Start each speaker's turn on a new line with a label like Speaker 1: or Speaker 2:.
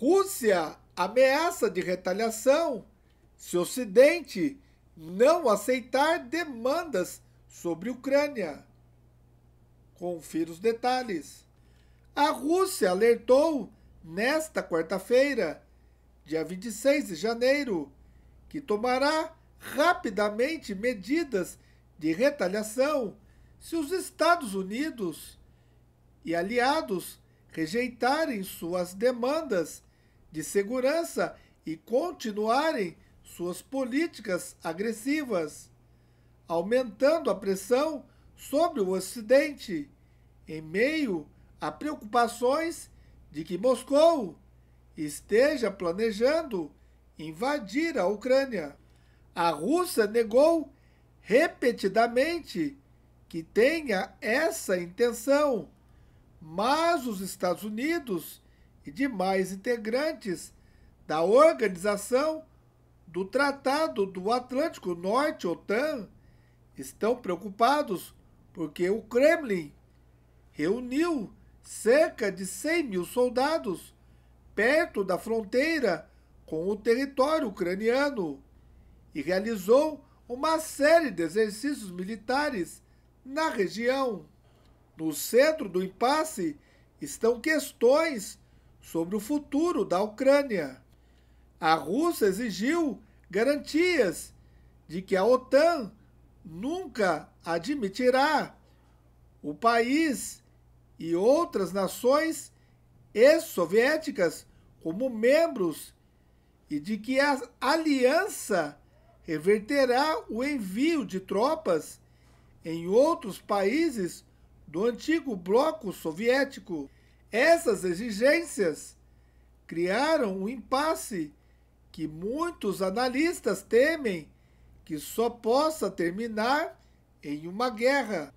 Speaker 1: Rússia ameaça de retaliação se o Ocidente não aceitar demandas sobre Ucrânia. Confira os detalhes. A Rússia alertou nesta quarta-feira, dia 26 de janeiro, que tomará rapidamente medidas de retaliação se os Estados Unidos e aliados rejeitarem suas demandas de segurança e continuarem suas políticas agressivas, aumentando a pressão sobre o Ocidente, em meio a preocupações de que Moscou esteja planejando invadir a Ucrânia. A Rússia negou repetidamente que tenha essa intenção, mas os Estados Unidos e demais integrantes da organização do Tratado do Atlântico Norte, OTAN, estão preocupados porque o Kremlin reuniu cerca de 100 mil soldados perto da fronteira com o território ucraniano e realizou uma série de exercícios militares na região. No centro do impasse estão questões sobre o futuro da Ucrânia. A Rússia exigiu garantias de que a OTAN nunca admitirá o país e outras nações ex-soviéticas como membros e de que a aliança reverterá o envio de tropas em outros países do antigo bloco soviético. Essas exigências criaram um impasse que muitos analistas temem que só possa terminar em uma guerra.